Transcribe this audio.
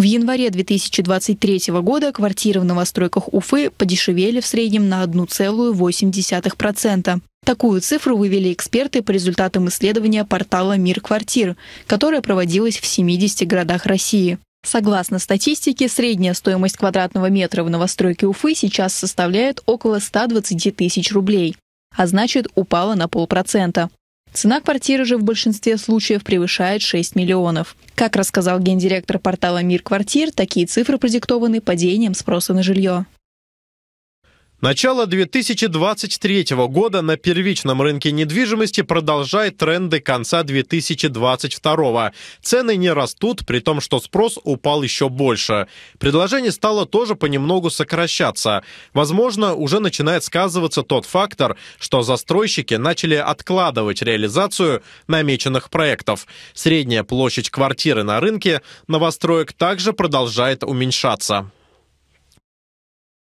В январе 2023 года квартиры в новостройках Уфы подешевели в среднем на 1,8%. Такую цифру вывели эксперты по результатам исследования портала «Мир квартир», которое проводилось в 70 городах России. Согласно статистике, средняя стоимость квадратного метра в новостройке Уфы сейчас составляет около 120 тысяч рублей, а значит упала на полпроцента. Цена квартиры же в большинстве случаев превышает 6 миллионов. Как рассказал гендиректор портала «Мир квартир», такие цифры продиктованы падением спроса на жилье. Начало 2023 года на первичном рынке недвижимости продолжает тренды конца 2022. Цены не растут, при том, что спрос упал еще больше. Предложение стало тоже понемногу сокращаться. Возможно, уже начинает сказываться тот фактор, что застройщики начали откладывать реализацию намеченных проектов. Средняя площадь квартиры на рынке новостроек также продолжает уменьшаться.